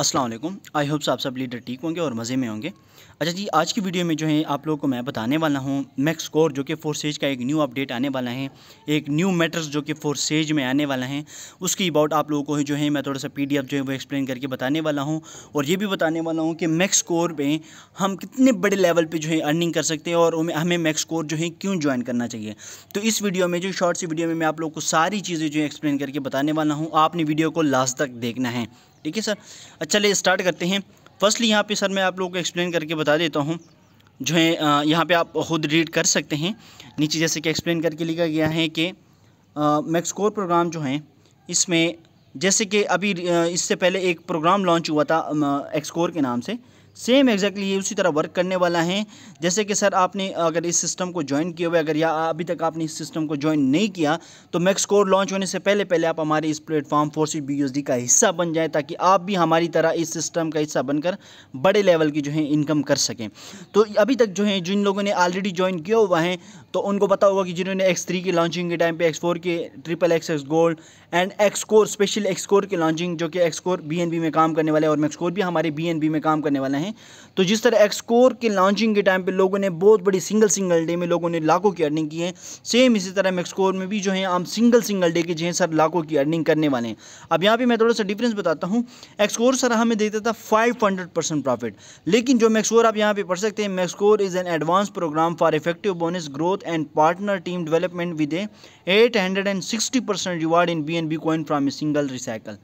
अस्सलाम वालेकुम आई होप्स आप सब लीडर ठीक होंगे और मज़े में होंगे अच्छा जी आज की वीडियो में जो है आप लोगों को मैं बताने वाला हूँ मैक्स कोर जो कि सेज का एक न्यू अपडेट आने वाला है एक न्यू मैटर्स जो कि सेज में आने वाला है उसकी अबाउट आप लोगों को जो है मैं थोड़ा सा पी जो है वो एक्सप्लेन करके बताने वाला हूँ और ये भी बताने वाला हूँ कि मैक्स कोर में हम कितने बड़े लेवल पर जो है अर्निंग कर सकते हैं और हमें मैक्स कोर जो है क्यों ज्वाइन करना चाहिए तो इस वीडियो में जो शॉर्ट सी वीडियो में मैं आप लोग को सारी चीज़ें जो है एक्सप्लेन करके बताने वाला हूँ आपने वीडियो को लास्ट तक देखना है ठीक है सर अच्छा ले स्टार्ट करते हैं फर्स्टली यहाँ पे सर मैं आप लोगों को एक्सप्लेन करके बता देता हूँ जो है यहाँ पे आप खुद रीड कर सकते हैं नीचे जैसे कि एक्सप्लेन करके लिखा गया है कि मैक्सकोर प्रोग्राम जो है इसमें जैसे कि अभी इससे पहले एक प्रोग्राम लॉन्च हुआ था एक्सकोर के नाम से सेम एग्जैक्टली ये उसी तरह वर्क करने वाला है जैसे कि सर आपने अगर इस सिस्टम को ज्वाइन किया हुआ अगर या अभी तक आपने इस सिस्टम को ज्वाइन नहीं किया तो मैक्स कोर लॉन्च होने से पहले पहले आप हमारे इस प्लेटफॉर्म फोर सी बी का हिस्सा बन जाए ताकि आप भी हमारी तरह इस सिस्टम का हिस्सा बनकर बड़े लेवल की जो है इनकम कर सकें तो अभी तक जो है जिन लोगों ने ऑलरेडी ज्वाइन किया हुआ है तो उनको पता होगा कि जिन्होंने एक्स थ्री की लॉन्चिंग के टाइम पर एक्स फोर के triple X X gold and x core special x core की लॉन्चिंग जो कि एक्स कोर बी में काम करने वाले और मैक्स कोर भी हमारे बी में काम करने वाले हैं में तो जिस तरह एक्सकोर के लॉन्चिंग के टाइम पे लोगों ने बहुत बड़ी सिंगल सिंगल डे में लोगों ने लाखों की अर्निंग की है सेम इसी तरह एक्सकोर में भी जो है हम सिंगल सिंगल डे के जो है सर लाखों की अर्निंग करने वाले हैं अब यहाँ पर मैं थोड़ा सा डिफरेंस बताता हूँ एक्सकोर सर हमें देता था फाइव प्रॉफिट लेकिन जो मैक्सकोर आप यहाँ पर पढ़ सकते हैं मैक्सकोर is an advance programme for effective bonus growth and partner team development with A eight reward in B coin from a single recycle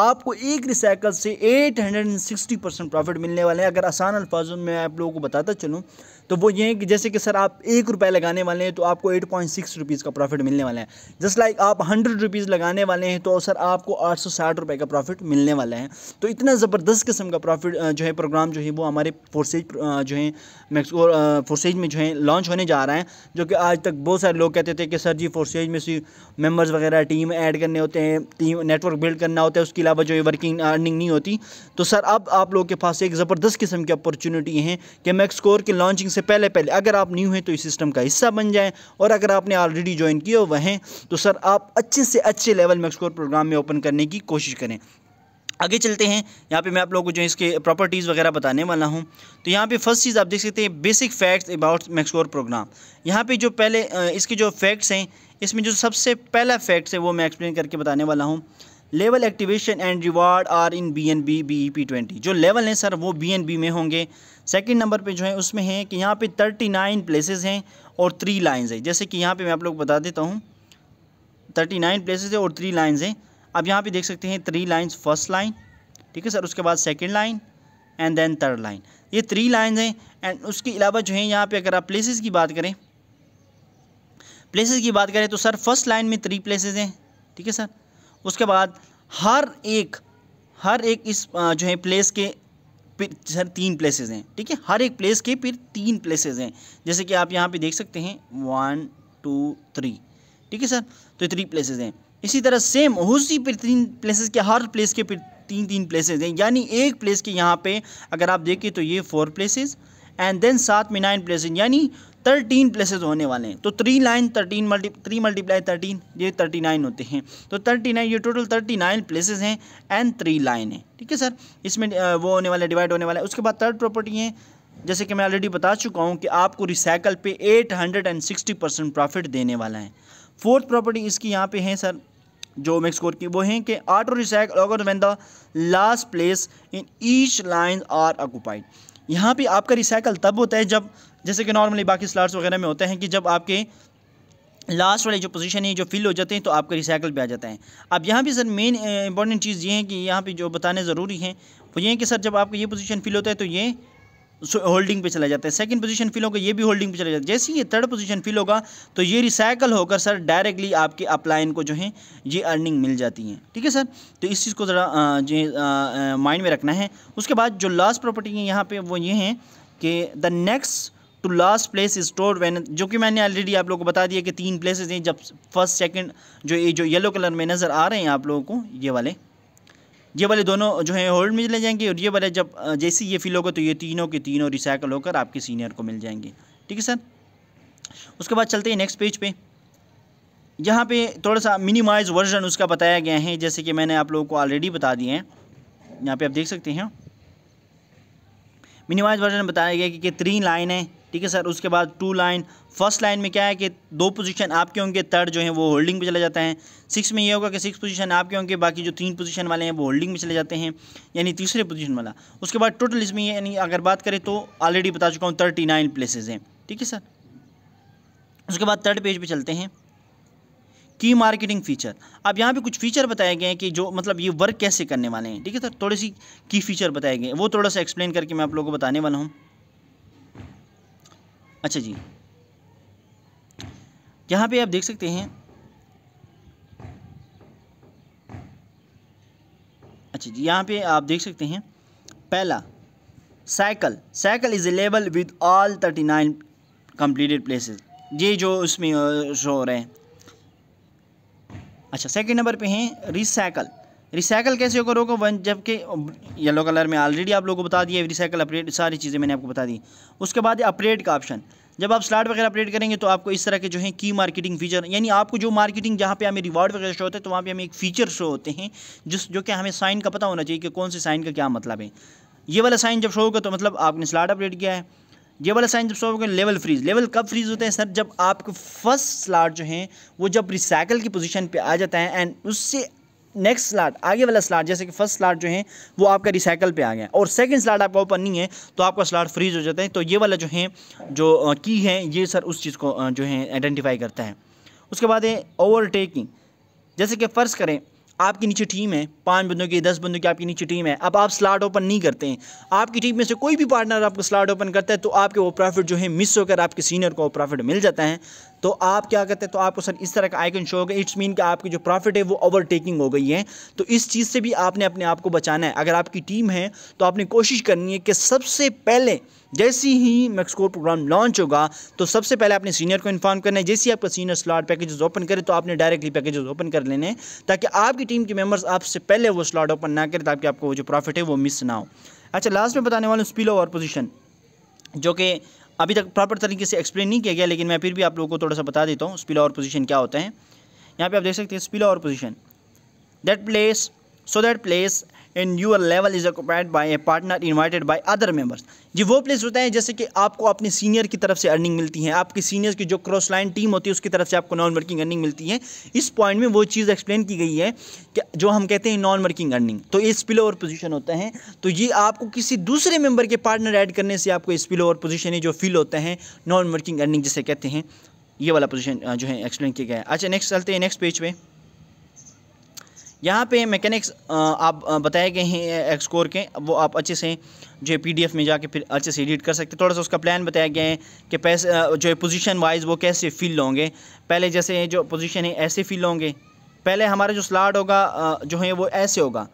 आपको एक रिसाइकल से 860 परसेंट प्रॉफिट मिलने वाले अगर आसान अल्फाजों में आप लोगों को बताता चलूँ तो वो ये है कि जैसे कि सर आप एक रुपये लगाने वाले हैं तो आपको एट पॉइंट सिक्स रुपीज़ का प्रॉफिट मिलने वाला है जस्ट लाइक आप हंड्रेड रुपीज़ लगाने वाले हैं तो सर आपको आठ सौ साठ रुपये का प्रॉफिट मिलने वाला है तो इतना ज़बरदस्त किस्म का प्रॉफिट जो है प्रोग्राम जो है वो हमारे फोर्सेज जो है मैक्सको फोर्सेज में जो है लॉन्च होने जा रहा है जो कि आज तक बहुत सारे लोग कहते थे कि सर जी फोर्सेज में सी मेम्बर्स वगैरह टीम ऐड करने होते हैं टीम नेटवर्क बिल्ड करना होता है उसके अलावा जो है वर्किंग अर्निंग नहीं होती तो सर अब आप लोग के पास एक ज़बरदस्त किस्म की अपॉर्चुनिटी है कि मैक्सकोर के लॉन्चिंग से इससे पहले पहले अगर आप न्यू हैं तो इस सिस्टम का हिस्सा बन जाएं और अगर आपने ऑलरेडी ज्वाइन किया हुआ हैं तो सर आप अच्छे से अच्छे लेवल में एक्सकोर प्रोग्राम में ओपन करने की कोशिश करें आगे चलते हैं यहाँ पे मैं आप लोगों को जो इसके प्रॉपर्टीज़ वगैरह बताने वाला हूँ तो यहाँ पे फर्स्ट चीज़ आप देख सकते हैं बेसिक फैक्ट्स अबाउट मैक्सकोर प्रोग्राम यहाँ पे जो पहले इसके जो फैक्ट्स हैं इसमें जो सबसे पहला फैक्ट्स है वो मैं एक्सप्लेन करके बताने वाला हूँ level activation and reward are in B N B B E P twenty जो लेवल हैं सर वो बी एन बी में होंगे सेकंड नंबर पे जो है उसमें है कि यहाँ पे थर्टी नाइन प्लेसेज हैं और थ्री लाइंस हैं जैसे कि यहाँ पे मैं आप लोग बता देता हूँ थर्टी नाइन प्लेसेज है और थ्री लाइन्स हैं अब यहाँ पे देख सकते हैं थ्री लाइन्स फर्स्ट लाइन ठीक है सर उसके बाद second line and then third line ये थ्री लाइन्स हैं एंड उसके अलावा जो है यहाँ पर अगर आप प्लेसेज की बात करें प्लेसेस की बात करें तो सर फर्स्ट लाइन में थ्री प्लेसेस हैं ठीक है सर उसके बाद हर एक हर एक इस जो है प्लेस के सर तीन प्लेसेस हैं ठीक है हर एक प्लेस के फिर तीन प्लेसेस हैं जैसे कि आप यहाँ पे देख सकते हैं वन टू थ्री ठीक है सर तो थ्री प्लेसेस हैं इसी तरह सेम उसी पर तीन प्लेसेस के हर प्लेस के फिर तीन तीन प्लेसेस हैं यानी एक प्लेस के यहाँ पे अगर आप देखें तो ये फोर प्लेसेस एंड देन साथ में नाइन प्लेसेज यानी थर्टीन प्लेसेज होने वाले हैं तो three line thirteen multi three multiply thirteen ये थर्टी नाइन होते हैं तो थर्टी नाइन ये टोटल थर्टी नाइन प्लेसेज हैं एंड थ्री लाइन है ठीक है सर इसमें वो होने वाला डिवाइड होने वाला है उसके बाद थर्ड प्रॉपर्टी है जैसे कि मैं ऑलरेडी बता चुका हूँ कि आपको रिसाइकल पे सिक्सटी परसेंट प्रॉफिट देने वाला है फोर्थ प्रॉपर्टी इसकी यहाँ पे है सर जो मैं स्कोर की वो हैं कि ऑटो रिसाइकल अगर when the last place in each line are occupied यहाँ पे आपका रिसाइकल तब होता है जब जैसे कि नॉर्मली बाकी स्लाट्स वगैरह में होते हैं कि जब आपके लास्ट वाले जो पोजीशन है जो फिल हो जाते हैं तो आपका रिसाइकल भी आ जाता है अब यहाँ भी सर मेन इंपॉर्टेंट चीज़ ये है कि यहाँ पे जो बताने ज़रूरी हैं वो ये है कि सर जब आपका ये पोजीशन फिल होता है तो ये होल्डिंग पे चला जाता है सेकंड पोजीशन फिल होगा ये भी होल्डिंग पे चला जाता है जैसे ही ये थर्ड पोजीशन फिल होगा तो ये रिसाइकल होकर सर डायरेक्टली आपके अपलाइन को जो है ये अर्निंग मिल जाती है ठीक है सर तो इस चीज़ को ज़रा माइंड में रखना है उसके बाद जो लास्ट प्रॉपर्टी है यहाँ पर वो ये हैं कि the next to last place store van जो कि मैंने ऑलरेडी आप लोगों को बता दिया कि तीन प्लेसेस हैं जब फर्स्ट सेकंड जो ये जो येलो कलर में नज़र आ रहे हैं आप लोगों को ये वाले ये वाले दोनों जो है होल्ड में ले जाएंगे और ये वाले जब जैसे ये फिल होगा तो ये तीनों के तीनों रिसाइकल होकर आपके सीनियर को मिल जाएंगे ठीक है सर उसके बाद चलते हैं नेक्स्ट पेज पे यहाँ पे थोड़ा सा मिनिमाइज वर्जन उसका बताया गया है जैसे कि मैंने आप लोगों को ऑलरेडी बता दिए हैं यहाँ पे आप देख सकते हैं मिनिमाइज वर्जन बताया गया कि, कि थ्री लाइन है ठीक है सर उसके बाद टू लाइन फर्स्ट लाइन में क्या है कि दो पोजीशन आपके होंगे थर्ड जो है वो होल्डिंग पे चला जाता है सिक्स में ये होगा कि सिक्स पोजीशन आपके होंगे बाकी जो तीन पोजीशन वाले हैं वो होल्डिंग में चले जाते हैं यानी तीसरे पोजीशन वाला उसके बाद टोटल इसमें यानी अगर बात करें तो ऑलरेडी बता चुका हूँ थर्टी नाइन प्लेसेज हैं ठीक है सर उसके बाद थर्ड पेज पर पे चलते हैं की मार्केटिंग फ़ीचर अब यहाँ पे कुछ फीचर बताए गए हैं कि जो मतलब ये वर्क कैसे करने वाले हैं ठीक है सर थोड़ी सी की फीचर बताए गए हैं वो थोड़ा सा एक्सप्लेन करके मैं आप लोगों को बताने वाला हूँ अच्छा जी यहाँ पे आप देख सकते हैं अच्छा जी यहाँ पे आप देख सकते हैं पहला cycle cycle is available with all thirty nine completed places ये जो उसमें शो हो रहे हैं अच्छा सेकंड नंबर पे हैं रिसाइकल रिसाइकल कैसे रोको वन जबकि येलो um, कलर में ऑलरेडी आप लोगों को बता दिया रिसाइकल अपडेट सारी चीज़ें मैंने आपको बता दी उसके बाद अपडेट का ऑप्शन जब आप स्लाट वगैरह अपडेट करेंगे तो आपको इस तरह के जो है की मार्केटिंग फीचर यानी आपको जो मार्केटिंग जहाँ पे हमें रिवॉर्ड वगैरह शो होता है तो वहाँ पे हमें एक फीचर शो होते हैं जिस जो कि हमें साइन का पता होना चाहिए कि कौन से साइन का क्या मतलब है ये वाला साइन जब शो होगा तो मतलब आपने स्लाट अपडेट किया है ये वाला साइन जब शो होगा लेवल फ्रीज लेवल कब फ्रीज होते हैं सर जब आपके फर्स्ट स्लाट जो है वो जब रिसाइकल की पोजिशन पर आ जाता है एंड उससे नेक्स्ट स्लाट आगे वाला स्लाट जैसे कि फर्स्ट स्लाट जो है वो आपका रिसाइकल पे आ गया और सेकंड स्लाट आपका ओपन नहीं है तो आपका स्लाट फ्रीज हो जाता है तो ये वाला जो है जो की है ये सर उस चीज़ को जो है आइडेंटिफाई करता है उसके बाद है ओवरटेकिंग जैसे कि फ़र्ज़ करें आपकी नीचे टीम है पाँच बंदों की दस बंदों की आपकी नीचे टीम है अब आप स्लाट ओपन नहीं करते हैं आपकी टीम में से कोई भी पार्टनर आपको स्लाट ओपन करता है तो आपके वो प्रॉफिट जो है मिस होकर आपके सीनियर को प्रॉफिट मिल जाता है तो आप क्या कहते हैं तो आपको सर इस तरह का आइकन शो होगा इट्स मीन कि आपकी जो प्रॉफिट है वो ओवरटेकिंग हो गई है तो इस चीज़ से भी आपने अपने आप को बचाना है अगर आपकी टीम है तो आपने कोशिश करनी है कि सबसे पहले जैसे ही मैक्सकोर प्रोग्राम लॉन्च होगा तो सबसे पहले आपने सीनियर को इन्फॉर्म करना है जैसे ही आपका सीनियर स्लॉट पैकेजेस ओपन करे तो आपने डायरेक्टली पैकेजेस ओपन कर लेने ताकि आपकी टीम के मेंबर्स आपसे पहले वो स्लॉट ओपन ना करें ताकि आपको वो जो प्रॉफिट है वो मिस ना हो अच्छा लास्ट में बताने वाले हूँ स्पिल ओवर जो कि अभी तक प्रॉपर तरीके से एक्सप्लेन नहीं किया गया लेकिन मैं फिर भी आप लोगों को थोड़ा सा बता देता हूँ स्पिल ओवर पोजिशन क्या होते हैं यहाँ पर आप देख सकते हैं spill over position that place so that place and your level is अकोपाइड by A partner invited by other members जी वो प्लेस होता है जैसे कि आपको अपने सीनियर की तरफ से अर्निंग मिलती है आपके सीनियर्स की जो क्रॉस लाइन टीम होती है उसकी तरफ से आपको नॉन वर्किंग अर्निंग मिलती है इस पॉइंट में वो चीज़ एक्सप्लेन की गई है कि जो हम कहते हैं नॉन वर्किंग अर्निंग तो ये स्पिल ओवर पोजिशन होता है तो ये आपको किसी दूसरे मेंबर के पार्टनर ऐड करने से आपको स्पिल ओवर पोजिशन जो फील होता है नॉन वर्किंग अर्निंग जिसे कहते हैं ये वाला पोजिशन जो है एक्सप्लेन किया गया है अच्छा नेक्स्ट चलते हैं नेक्स्ट पेज पे यहाँ पे मैकेनिक्स आप बताए गए हैं एक्सकोर के वो आप अच्छे से जो है पी में जाके फिर अच्छे से एडिट कर सकते थोड़ा सा उसका प्लान बताया गया है कि पैसे जो है पोजीशन वाइज वो कैसे फिल होंगे पहले जैसे जो पोजीशन है ऐसे फिल होंगे पहले हमारा जो स्लाट होगा जो है वो ऐसे होगा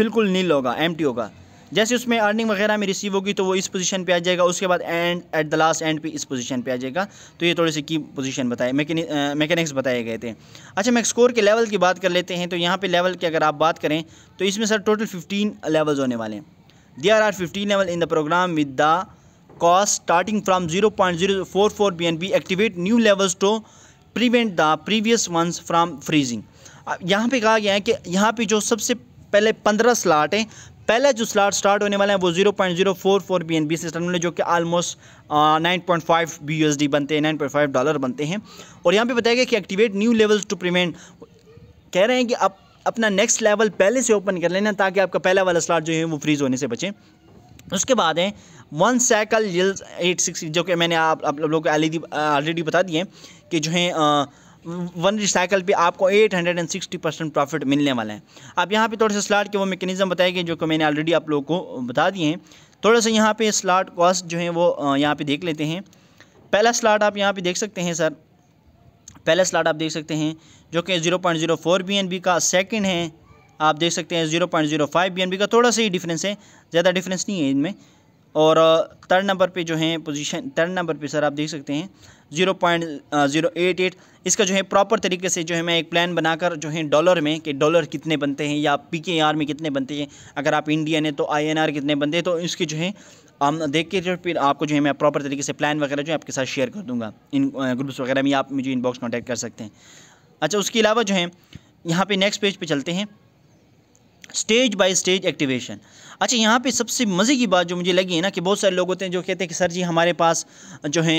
बिल्कुल नील होगा एम होगा जैसे उसमें अर्निंग वगैरह में रिसीव होगी तो वो इस पोजीशन पे आ जाएगा उसके बाद and at the last and पे इस पोजीशन पे आ जाएगा तो ये थोड़ी सी की पोजीशन बताए मैकेनिक्स बताए गए थे अच्छा मैं स्कोर के लेवल की बात कर लेते हैं तो यहाँ पर लेवल की अगर आप बात करें तो इसमें सर टोटल फिफ्टीन लेवल्स होने वाले हैं they are are fifteen level in the program with the cost starting from zero point zero four four B N B activate new levels to prevent the previous ones from freezing यहाँ पे कहा गया है कि यहाँ पर जो सबसे पहले पंद्रह स्लाट हैं पहला जो स्लॉट स्टार्ट होने वाला है वो zero point zero four four B N B से स्टार्ट होने जो कि almost nine point five B S D बनते हैं नाइन पॉइंट फाइव डॉलर बनते हैं और यहाँ पे बताया गया कि activate new levels to prevent कह रहे हैं कि आप अपना नेक्स्ट लेवल पहले से ओपन कर लेना ताकि आपका पहला वाला स्लॉट जो है वो फ्रीज़ होने से बचें उसके बाद है वन साइकिल एट सिक्स जो कि मैंने आप आप लोगों को ऑलरेडी बता दिए कि जो है वन रिसाइकल पे आपको 860 परसेंट प्रॉफिट मिलने वाला है अब यहाँ पे थोड़े से स्लाट के वो मेकेनिज़म बताए गए जो कि मैंने ऑलरेडी आप लोगों को बता दिए हैं थोड़ा सा यहाँ पे स्लाट कॉस्ट जो है वो यहाँ पे देख लेते हैं पहला स्लाट आप यहाँ पे देख सकते हैं सर पहला स्लाट आप देख सकते हैं जो कि zero point zero four B N B का सेकेंड है आप देख सकते हैं zero point zero five B N B का थोड़ा सा ही डिफरेंस है ज़्यादा डिफरेंस नहीं है इनमें और थर्ड नंबर पे जो है पोजीशन थर्ड नंबर पे सर आप देख सकते हैं zero point zero eight eight इसका जो है प्रॉपर तरीके से जो है मैं एक प्लान बनाकर जो है डॉलर में कि डॉलर कितने बनते हैं या पी के आर में कितने बनते हैं अगर आप इंडियन है तो आई एन आर कितने बनते हैं तो इसके जो है हम देख के जो फिर आपको जो है मैं प्रॉपर तरीके से प्लान वगैरह जो है आपके साथ शेयर कर दूँगा इन ग्रुप्स वगैरह में आप मुझे इनबॉक्स कॉन्टैक्ट कर सकते हैं अच्छा उसके अलावा जो है यहाँ पर नेक्स्ट पेज पर चलते हैं स्टेज बाय स्टेज एक्टिवेशन अच्छा यहाँ पे सबसे मज़े की बात जो मुझे लगी है ना कि बहुत सारे लोग होते हैं जो कहते हैं कि सर जी हमारे पास जो है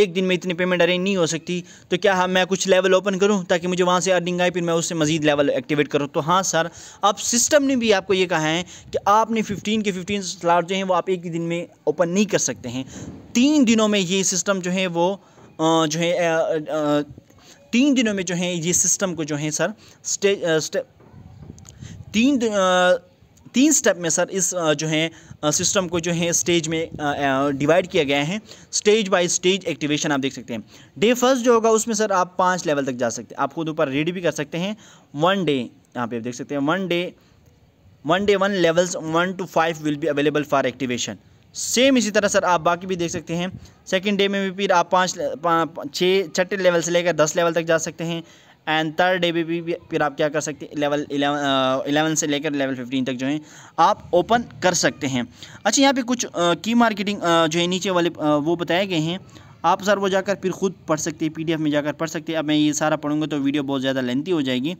एक दिन में इतनी पेमेंट अरेंज नहीं हो सकती तो क्या हाँ, मैं कुछ लेवल ओपन करूँ ताकि मुझे वहाँ से अर्निंग आए फिर मैं उससे मज़ीद लेवल एक्टिवेट करूँ तो हाँ सर अब सिस्टम ने भी आपको ये कहा है कि आपने फ़िफ्टीन के फ़िफ्टीन स्लाट जो हैं वो आप एक ही दिन में ओपन नहीं कर सकते हैं तीन दिनों में ये सिस्टम जो है वो जो है तीन दिनों में जो है ये सिस्टम को जो है सर स्टे, स्टे तीन तीन स्टेप में सर इस जो है सिस्टम को जो है स्टेज में डिवाइड किया गया है स्टेज बाय स्टेज एक्टिवेशन आप देख सकते हैं डे फर्स्ट जो होगा उसमें सर आप पाँच लेवल तक जा सकते हैं आप खुद ऊपर रीड भी कर सकते हैं वन डे यहाँ पे आप देख सकते हैं one day one day one levels one two five will be available for activation same इसी तरह सर आप बाकी भी देख सकते हैं सेकेंड डे में भी फिर आप पाँच छः छठे लेवल से लेकर दस लेवल तक जा सकते हैं एंड थर्ड डे पे भी फिर आप क्या कर सकते हैं लेवल इलेवन uh, से लेकर लेवल फिफ्टीन तक जो है आप ओपन कर सकते हैं अच्छा यहाँ पे कुछ की uh, मार्केटिंग uh, जो है नीचे वाले वो बताए गए हैं आप सर वो जाकर फिर खुद पढ़ सकते हैं पीडीएफ में जाकर पढ़ सकते हैं अब मैं ये सारा पढ़ूंगा तो वीडियो बहुत ज़्यादा लेंथी हो जाएगी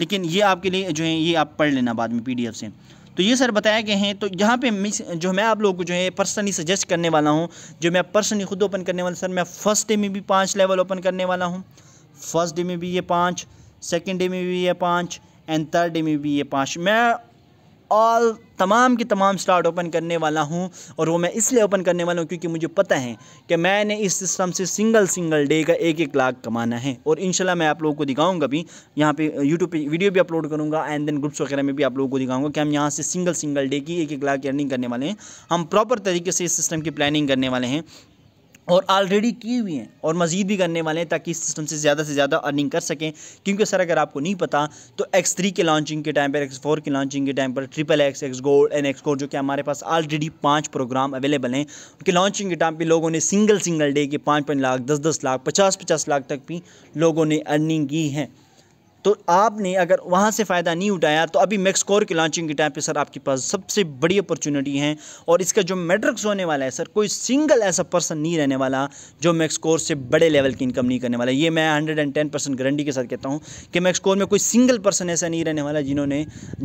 लेकिन ये आपके लिए जो है ये आप पढ़ लेना बाद में पीडीएफ से तो ये सर बताया गए हैं तो यहाँ पे मिस जो मैं आप लोगों को जो है पर्सनली सजेस्ट करने वाला हूँ जो मैं पर्सनली खुद ओपन करने वाला सर मैं फर्स्ट डे में भी पाँच लेवल ओपन करने वाला हूँ फर्स्ट डे में भी ये पाँच सेकेंड डे में भी ये पाँच एंड थर्ड डे में भी ये पाँच मैं ऑल तमाम की तमाम स्टार्ट ओपन करने वाला हूं और वो मैं इसलिए ओपन करने वाला हूं क्योंकि मुझे पता है कि मैंने इस सिस्टम से सिंगल सिंगल डे का एक एक लाख कमाना है और इनशाला मैं आप लोगों को दिखाऊंगा भी यहाँ पे यूट्यूब पे वीडियो भी अपलोड करूंगा एंड देन ग्रुप्स वगैरह में भी आप लोगों को दिखाऊंगा कि हम यहाँ से सिंगल सिंगल डे की एक एक लाख अर्निंग करने वाले हैं हम प्रॉपर तरीके से इस सिस्टम की प्लानिंग करने वाले हैं और ऑलरेडी की हुई हैं और मज़ीद भी करने वाले हैं ताकि इस सिस्टम से ज़्यादा से ज़्यादा अर्निंग कर सकें क्योंकि सर अगर आपको नहीं पता तो एक्स थ्री के लॉन्चिंग के टाइम पर एक्स फोर लॉन्चिंग के टाइम पर triple X X gold and X gold जो कि हमारे पास ऑलरेडी पाँच प्रोग्राम अवेलेबल हैं उनके लॉन्चिंग के टाइम पर लोगों ने सिंगल सिंगल डे के पाँच पाँच लाख दस दस लाख पचास पचास लाख तक भी लोगों ने अर्निंग की है तो आपने अगर वहाँ से फ़ायदा नहीं उठाया तो अभी मैक्सकोर की लॉन्चिंग के टाइम पे सर आपके पास सबसे बड़ी अपॉर्चुनिटी है और इसका जो मेट्रिक्स होने वाला है सर कोई सिंगल ऐसा पर्सन नहीं रहने वाला जो मैक्सकोर से बड़े लेवल की इनकम नहीं करने वाला ये मैं hundred and ten percent guarantee के साथ कहता हूँ कि मैक्सकोर में कोई सिंगल पर्सन ऐसा नहीं रहने वाला जिन्होंने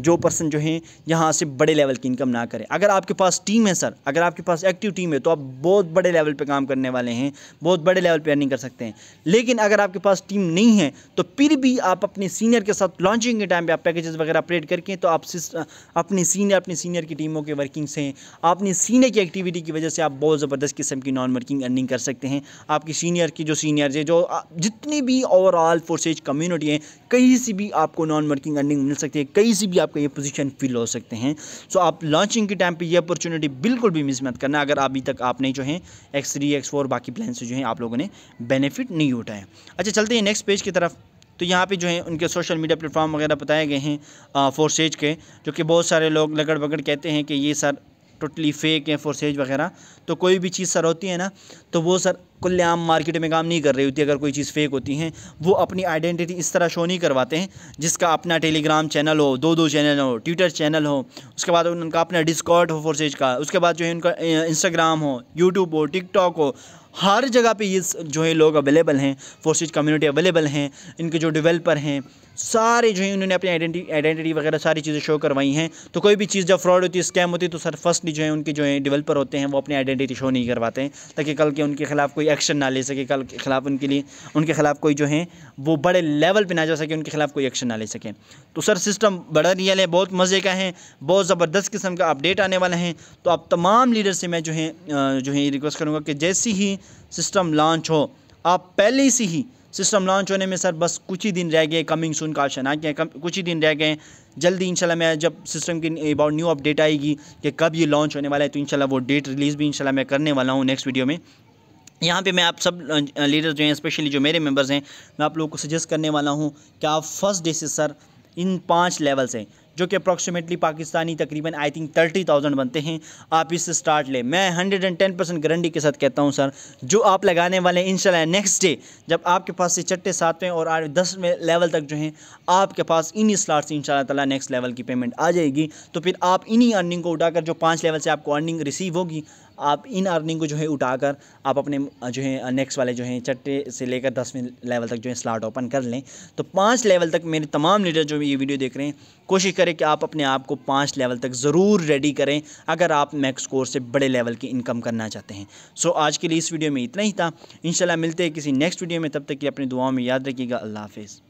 जो पर्सन जो है यहाँ से बड़े लेवल की इनकम ना करें अगर आपके पास टीम है सर अगर आपके पास एक्टिव टीम है तो आप बहुत बड़े लेवल पर काम करने वाले हैं बहुत बड़े लेवल पर अर्निंग कर सकते हैं लेकिन अगर आपके पास टीम नहीं है तो फिर भी आप अपनी अपने सीनियर के साथ लॉन्चिंग के टाइम पे आप पैकेजेस वगैरह अपडेट करके तो आप अपने सीनियर अपने सीनियर की टीमों के वर्किंग से अपने सीनियर की एक्टिविटी की वजह से आप बहुत ज़बरदस्त किस्म की नॉन वर्किंग अर्निंग कर सकते हैं आपकी सीनियर की जो सीनियर है जो जितनी भी ओवरऑल फोर्सेज कम्यूनिटी हैं कहीं से भी आपको नॉन वर्किंग अर्निंग मिल सकती है कहीं से भी आपका ये पोजिशन फिल हो सकते हैं सो आप लॉन्चिंग के टाइम पर यह अपॉर्चुनिटी बिल्कुल भी मिस मत करना अगर अभी तक आपने जो है एक्स थ्री बाकी प्लान से जो है आप लोगों ने बेनिफिट नहीं उठाए अच्छा चलते हैं नेक्स्ट पेज की तरफ तो यहाँ पे जो है उनके सोशल मीडिया प्लेटफॉर्म वगैरह बताए गए हैं फोरसेज के जो कि बहुत सारे लोग लगड़ बगड़ कहते हैं कि ये सर टोटली फेक है फोरसेज वगैरह तो कोई भी चीज़ सर होती है ना तो वो सर खुलेआम मार्केट में काम नहीं कर रही होती अगर कोई चीज़ फेक होती हैं वो अपनी आइडेंटिटी इस तरह शो नहीं करवाते हैं जिसका अपना टेलीग्राम चैनल हो दो दो चैनल हो ट्विटर चैनल हो उसके बाद उनका अपना डिस्कॉट हो फोरसेज का उसके बाद जो है उनका इंस्टाग्राम हो यूट्यूब हो टिकटॉक हो हर जगह पे ये जो है लोग अवेलेबल हैं फोर कम्युनिटी अवेलेबल हैं इनके जो डेवलपर हैं सारे जो है उन्होंने अपनी आइडेंटिटी आइडेंटिटी वगैरह सारी चीज़ें शो करवाई हैं तो कोई भी चीज़ जब फ्रॉड होती है स्कैम होती है तो सर फर्स्टली जो है उनके जो है डेवलपर होते हैं वो अपनी आइडेंटिटी शो नहीं करवाते हैं ताकि कल के उनके खिलाफ कोई एक्शन ना ले सके कल के खिलाफ उनके लिए उनके खिलाफ कोई जो है वो बड़े लेवल पर ना जा सके उनके खिलाफ कोई एक्शन ना ले सके तो सर सिस्टम बड़ा रियल है बहुत मज़े का है बहुत ज़बरदस्त किस्म का अपडेट आने वाला है तो आप तमाम लीडर से मैं जो है जो है रिक्वेस्ट करूँगा कि जैसी ही सिस्टम लॉन्च हो आप पहले से ही सिस्टम लॉन्च होने में सर बस कुछ ही दिन रह गए कमिंग सून का ऑप्शन आ गया कुछ ही दिन रह गए जल्दी इंशाल्लाह मैं जब सिस्टम की अबाउट न्यू अपडेट आएगी कि कब ये लॉन्च होने वाला है तो इंशाल्लाह वो डेट रिलीज़ भी इंशाल्लाह मैं करने वाला हूँ नेक्स्ट वीडियो में यहाँ पे मैं आप सब लीडर जो हैं स्पेशली जो मेरे मेम्बर्स हैं मैं आप लोगों को सजेस्ट करने वाला हूँ कि आप फर्स्ट डे से सर इन पाँच लेवल्स हैं जो कि अप्रॉक्सीमेटली पाकिस्तानी तकरीबन आई थिंक थर्टी थाउजेंड बनते हैं आप इससे स्टार्ट लें मैं hundred and ten percent guarantee के साथ कहता हूँ सर जो आप लगाने वाले हैं इन नेक्स्ट डे जब आपके पास से छठे सातवें और आठ दसवें लेवल तक जो है आपके पास इन्हीं स्लाट से इन तला नेक्स्ट लेवल की पेमेंट आ जाएगी तो फिर आप इन्हीं अर्निंग को उठाकर जो पाँच लेवल से आपको अर्निंग रिसीव होगी आप इन अर्निंग को जो है उठाकर आप अपने जो है नेक्स्ट वाले जो है चट्टे से लेकर दसवें लेवल तक जो है स्लाट ओपन कर लें तो पाँच लेवल तक मेरे तमाम लीडर जो ये वीडियो देख रहे हैं कोशिश करें कि आप अपने आप को पाँच लेवल तक ज़रूर रेडी करें अगर आप मैक्स कोर्स से बड़े लेवल की इनकम करना चाहते हैं सो आज के लिए इस वीडियो में इतना ही था इन मिलते हैं किसी नेक्स्ट वीडियो में तब तक कि अपनी दुआओं में याद रखिएगा अल्लाह हाफिज़